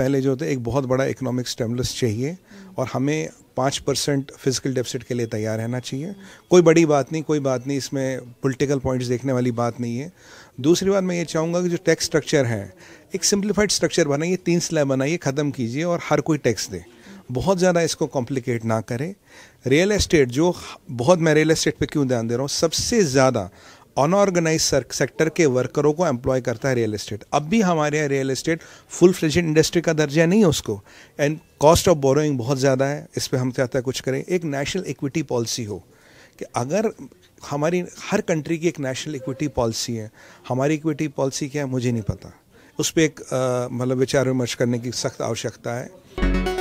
पहले जो होता है एक बहुत बड़ा इकोनॉमिक स्टेमलस चाहिए और हमें पाँच परसेंट फिजिकल डेफिसिट के लिए तैयार रहना चाहिए कोई बड़ी बात नहीं कोई बात नहीं इसमें पॉलिटिकल पॉइंट्स देखने वाली बात नहीं है दूसरी बात मैं ये चाहूँगा कि जो टैक्स स्ट्रक्चर है एक सिंप्लीफाइड स्ट्रक्चर बनाइए तीन स्लैब बनाइए ख़त्म कीजिए और हर कोई टैक्स दे बहुत ज़्यादा इसको कॉम्प्लिकेट ना करें रियल एस्टेट जो बहुत मैं रियल एस्टेट पे क्यों ध्यान दे रहा हूँ सबसे ज़्यादा अनऑर्गेनाइज सेक्टर के वर्करों को एम्प्लॉय करता है रियल एस्टेट अब भी हमारे यहाँ real estate full fledged industry का दर्जा नहीं है उसको एंड कॉस्ट ऑफ बोरोइंग बहुत ज़्यादा है इस पर हम चाहते हैं कुछ करें एक नेशनल इक्विटी पॉलिसी हो कि अगर हमारी हर कंट्री की एक नेशनल इक्विटी पॉलिसी है हमारी इक्विटी पॉलिसी क्या है मुझे नहीं पता उस पर एक मतलब विचार विमर्श करने की सख्त आवश्यकता है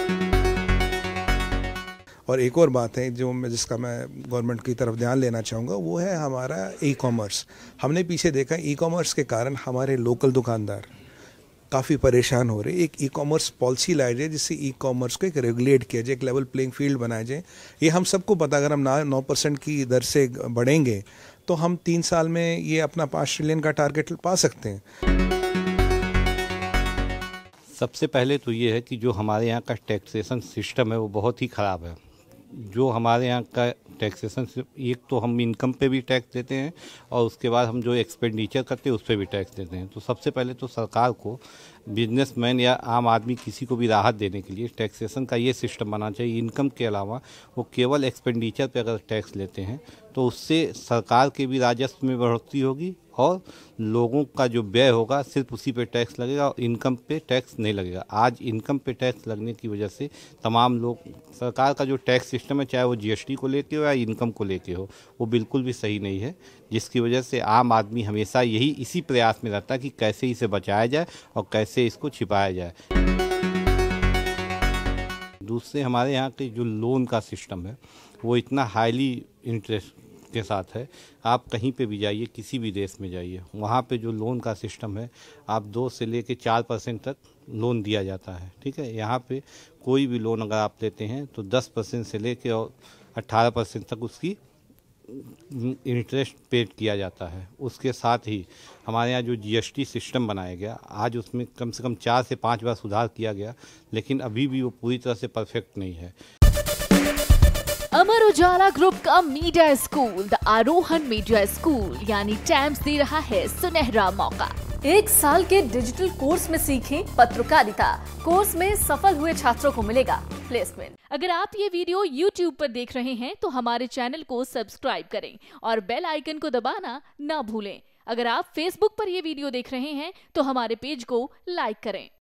और एक और बात है जो मैं जिसका मैं गवर्नमेंट की तरफ ध्यान लेना चाहूँगा वो है हमारा ई कॉमर्स हमने पीछे देखा ई कॉमर्स के कारण हमारे लोकल दुकानदार काफ़ी परेशान हो रहे एक ई कॉमर्स पॉलिसी लाई जाए जिससे ई कॉमर्स को एक रेगुलेट किया जाए एक लेवल प्लेइंग फील्ड बनाया जाए ये हम सबको पता अगर हम ना नौ परसेंट की दर से बढ़ेंगे तो हम तीन साल में ये अपना पाँच ट्रिलियन का टारगेट पा सकते हैं सबसे पहले तो ये है कि जो हमारे यहाँ का टैक्सेशन सिस्टम है वो बहुत ही ख़राब है जो हमारे यहाँ का टैक्सेशन एक तो हम इनकम पे भी टैक्स देते हैं और उसके बाद हम जो एक्सपेंडिचर करते हैं उस पर भी टैक्स देते हैं तो सबसे पहले तो सरकार को बिजनेसमैन या आम आदमी किसी को भी राहत देने के लिए टैक्सेशन का ये सिस्टम बनाना चाहिए इनकम के अलावा वो केवल एक्सपेंडिचर पे अगर टैक्स लेते हैं तो उससे सरकार के भी राजस्व में बढ़ोतरी होगी और लोगों का जो व्यय होगा सिर्फ उसी पे टैक्स लगेगा और इनकम पे टैक्स नहीं लगेगा आज इनकम पे टैक्स लगने की वजह से तमाम लोग सरकार का जो टैक्स सिस्टम है चाहे वो जीएसटी को लेके हो या इनकम को लेके हो वो बिल्कुल भी सही नहीं है जिसकी वजह से आम आदमी हमेशा यही इसी प्रयास में रहता है कि कैसे इसे बचाया जाए और कैसे इसको छिपाया जाए दूसरे हमारे यहाँ के जो लोन का सिस्टम है वो इतना हाईली इंटरेस्ट के साथ है आप कहीं पे भी जाइए किसी भी देश में जाइए वहाँ पे जो लोन का सिस्टम है आप दो से ले कर चार परसेंट तक लोन दिया जाता है ठीक है यहाँ पे कोई भी लोन अगर आप लेते हैं तो दस परसेंट से ले कर और अट्ठारह परसेंट तक उसकी इंटरेस्ट पेड किया जाता है उसके साथ ही हमारे यहाँ जो जीएसटी सिस्टम बनाया गया आज उसमें कम से कम चार से पाँच बार सुधार किया गया लेकिन अभी भी वो पूरी तरह से परफेक्ट नहीं है उजाला ग्रुप का media school the Aarohan media school यानी टैम्स दे रहा है सुनहरा मौका एक साल के डिजिटल कोर्स में सीखें पत्रकारिता कोर्स में सफल हुए छात्रों को मिलेगा प्लेसमेंट अगर आप ये वीडियो YouTube पर देख रहे हैं तो हमारे चैनल को सब्सक्राइब करें और बेल आइकन को दबाना ना भूलें अगर आप Facebook पर ये वीडियो देख रहे हैं तो हमारे पेज को लाइक करें